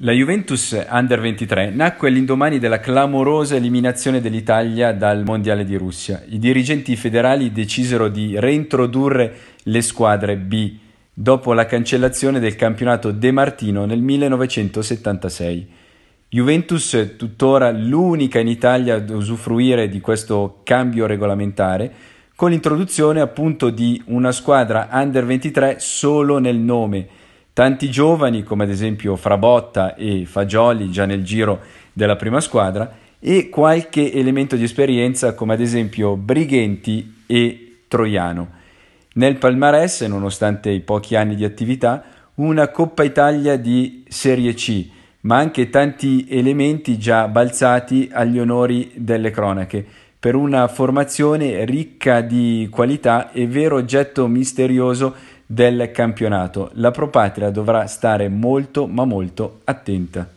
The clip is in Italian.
La Juventus Under 23 nacque all'indomani della clamorosa eliminazione dell'Italia dal Mondiale di Russia. I dirigenti federali decisero di reintrodurre le squadre B dopo la cancellazione del campionato De Martino nel 1976. Juventus, tuttora l'unica in Italia ad usufruire di questo cambio regolamentare, con l'introduzione appunto di una squadra Under 23 solo nel nome Tanti giovani, come ad esempio Frabotta e Fagioli, già nel giro della prima squadra, e qualche elemento di esperienza, come ad esempio Brighenti e Troiano. Nel palmarès, nonostante i pochi anni di attività, una Coppa Italia di Serie C, ma anche tanti elementi già balzati agli onori delle cronache, per una formazione ricca di qualità e vero oggetto misterioso del campionato. La Pro Patria dovrà stare molto ma molto attenta.